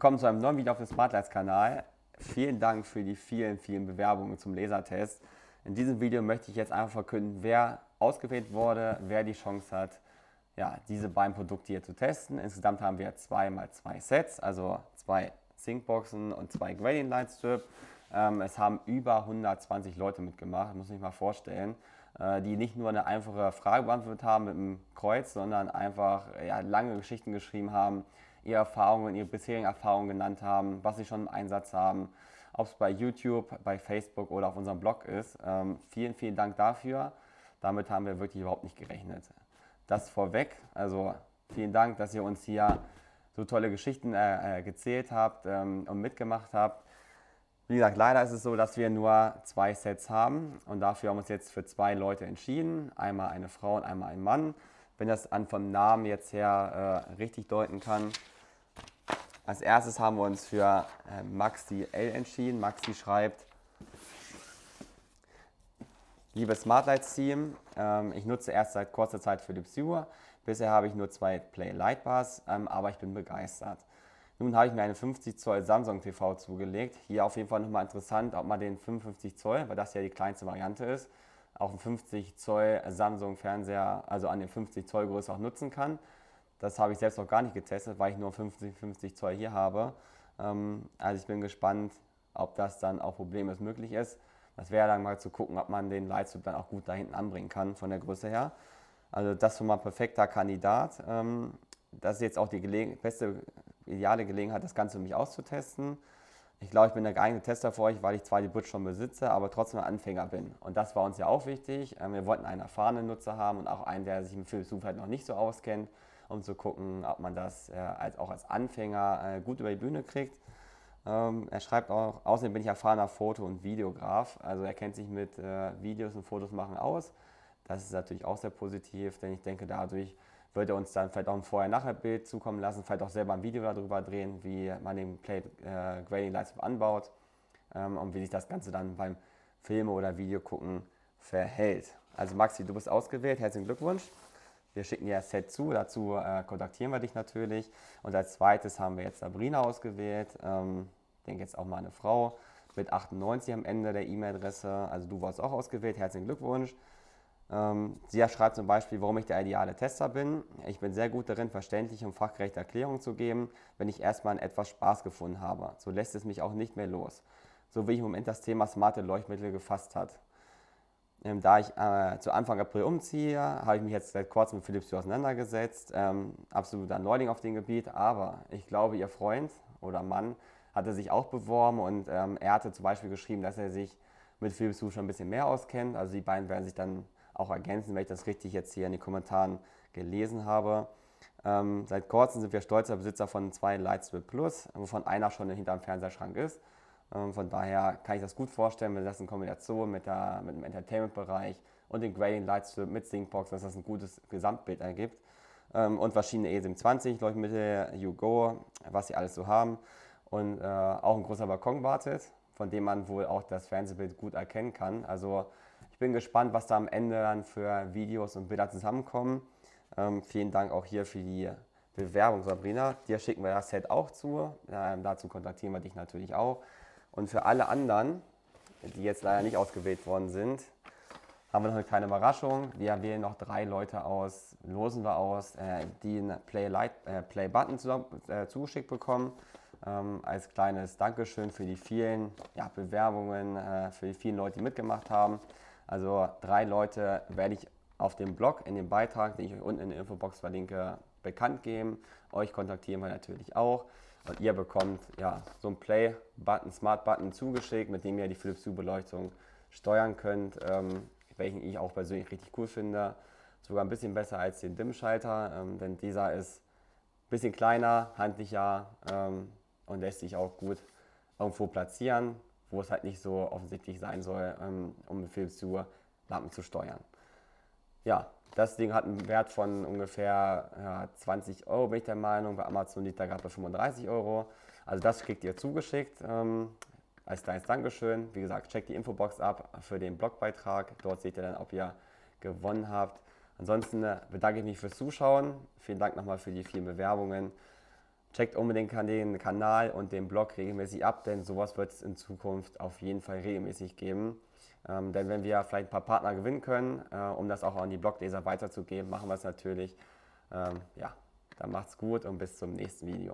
willkommen zu einem neuen Video auf dem Smartlights-Kanal. Vielen Dank für die vielen, vielen Bewerbungen zum Lasertest. In diesem Video möchte ich jetzt einfach verkünden, wer ausgewählt wurde, wer die Chance hat, ja, diese beiden Produkte hier zu testen. Insgesamt haben wir zwei mal zwei Sets, also zwei Syncboxen und zwei Gradient Light Strip. Ähm, es haben über 120 Leute mitgemacht, muss ich mal vorstellen, äh, die nicht nur eine einfache Frage beantwortet haben mit einem Kreuz, sondern einfach ja, lange Geschichten geschrieben haben, ihre Erfahrungen, ihre bisherigen Erfahrungen genannt haben, was sie schon im Einsatz haben, ob es bei YouTube, bei Facebook oder auf unserem Blog ist. Ähm, vielen, vielen Dank dafür. Damit haben wir wirklich überhaupt nicht gerechnet. Das vorweg. Also vielen Dank, dass ihr uns hier so tolle Geschichten äh, äh, gezählt habt ähm, und mitgemacht habt. Wie gesagt, leider ist es so, dass wir nur zwei Sets haben und dafür haben wir uns jetzt für zwei Leute entschieden. Einmal eine Frau und einmal ein Mann. Wenn das an vom Namen jetzt her äh, richtig deuten kann, als erstes haben wir uns für äh, Maxi L entschieden. Maxi schreibt, liebe Smartlights Team, ähm, ich nutze erst seit kurzer Zeit Philips Hue. Bisher habe ich nur zwei Play Lightbars, ähm, aber ich bin begeistert. Nun habe ich mir eine 50 Zoll Samsung TV zugelegt. Hier auf jeden Fall nochmal interessant, ob man den 55 Zoll, weil das ja die kleinste Variante ist, auf dem 50 Zoll Samsung Fernseher, also an dem 50 Zoll Größe auch nutzen kann. Das habe ich selbst noch gar nicht getestet, weil ich nur 50, 50 Zoll hier habe. Ähm, also ich bin gespannt, ob das dann auch problemlos möglich ist. Das wäre dann mal zu gucken, ob man den Lightstrip dann auch gut da hinten anbringen kann von der Größe her. Also das schon mal ein perfekter Kandidat. Ähm, das ist jetzt auch die Gelegen beste ideale Gelegenheit, das Ganze für mich auszutesten. Ich glaube, ich bin der geeignete Tester für euch, weil ich zwar die Butch schon besitze, aber trotzdem ein Anfänger bin. Und das war uns ja auch wichtig. Ähm, wir wollten einen erfahrenen Nutzer haben und auch einen, der sich mit Philips Hue halt noch nicht so auskennt um zu gucken, ob man das äh, als, auch als Anfänger äh, gut über die Bühne kriegt. Ähm, er schreibt auch, außerdem bin ich erfahrener Foto- und Videograf, also er kennt sich mit äh, Videos und Fotos machen aus. Das ist natürlich auch sehr positiv, denn ich denke, dadurch wird er uns dann vielleicht auch ein Vorher-Nachher-Bild zukommen lassen, vielleicht auch selber ein Video darüber drehen, wie man den Plate äh, Grading Lightstep anbaut ähm, und wie sich das Ganze dann beim Filme oder Video gucken verhält. Also Maxi, du bist ausgewählt, herzlichen Glückwunsch. Wir schicken dir das Set zu, dazu äh, kontaktieren wir dich natürlich. Und als zweites haben wir jetzt Sabrina ausgewählt. Ähm, ich denke jetzt auch mal eine Frau mit 98 am Ende der E-Mail-Adresse. Also du warst auch ausgewählt. Herzlichen Glückwunsch. Ähm, sie schreibt zum Beispiel, warum ich der ideale Tester bin. Ich bin sehr gut darin, verständliche und fachgerechte Erklärungen zu geben, wenn ich erstmal an etwas Spaß gefunden habe. So lässt es mich auch nicht mehr los. So wie ich im Moment das Thema smarte Leuchtmittel gefasst hat. Ähm, da ich äh, zu Anfang April umziehe, habe ich mich jetzt seit kurzem mit Philips auseinandergesetzt. Ähm, absoluter Neuling auf dem Gebiet, aber ich glaube, ihr Freund oder Mann hatte sich auch beworben und ähm, er hatte zum Beispiel geschrieben, dass er sich mit Philips Hue schon ein bisschen mehr auskennt. Also die beiden werden sich dann auch ergänzen, wenn ich das richtig jetzt hier in den Kommentaren gelesen habe. Ähm, seit kurzem sind wir stolzer Besitzer von zwei Lightstrip Plus, wovon einer schon hinterm Fernsehschrank ist. Ähm, von daher kann ich das gut vorstellen, wenn das in Kombination mit, der, mit dem Entertainment-Bereich und dem Grading Lightstrip mit Syncbox, dass das ein gutes Gesamtbild ergibt. Ähm, und verschiedene E27 Leuchtmittel, YouGo, was sie alles so haben. Und äh, auch ein großer Balkon wartet, von dem man wohl auch das Fernsehbild gut erkennen kann. Also ich bin gespannt, was da am Ende dann für Videos und Bilder zusammenkommen. Ähm, vielen Dank auch hier für die Bewerbung, Sabrina. Dir schicken wir das Set auch zu. dazu kontaktieren wir dich natürlich auch. Und für alle anderen, die jetzt leider nicht ausgewählt worden sind, haben wir noch eine kleine Überraschung. Wir wählen noch drei Leute aus, losen wir aus, äh, die einen Play, äh, Play Button zu, äh, zugeschickt bekommen. Ähm, als kleines Dankeschön für die vielen ja, Bewerbungen, äh, für die vielen Leute, die mitgemacht haben. Also drei Leute werde ich auf dem Blog, in dem Beitrag, den ich euch unten in der Infobox verlinke, bekannt geben. Euch kontaktieren wir natürlich auch. Und ihr bekommt ja, so einen Play-Button, Smart-Button zugeschickt, mit dem ihr die Philips Hue Beleuchtung steuern könnt, ähm, welchen ich auch persönlich richtig cool finde. Sogar ein bisschen besser als den Dimmschalter, ähm, denn dieser ist ein bisschen kleiner, handlicher ähm, und lässt sich auch gut irgendwo platzieren, wo es halt nicht so offensichtlich sein soll, ähm, um mit Philips Hue Lampen zu steuern ja, das Ding hat einen Wert von ungefähr ja, 20 Euro, bin ich der Meinung. Bei Amazon liegt der gerade bei 35 Euro. Also das kriegt ihr zugeschickt. Ähm, als kleines Dankeschön. Wie gesagt, checkt die Infobox ab für den Blogbeitrag. Dort seht ihr dann, ob ihr gewonnen habt. Ansonsten äh, bedanke ich mich fürs Zuschauen. Vielen Dank nochmal für die vielen Bewerbungen. Checkt unbedingt den Kanal und den Blog regelmäßig ab, denn sowas wird es in Zukunft auf jeden Fall regelmäßig geben. Ähm, denn wenn wir vielleicht ein paar Partner gewinnen können, äh, um das auch an die Blogleser weiterzugeben, machen wir es natürlich. Ähm, ja, dann macht's gut und bis zum nächsten Video.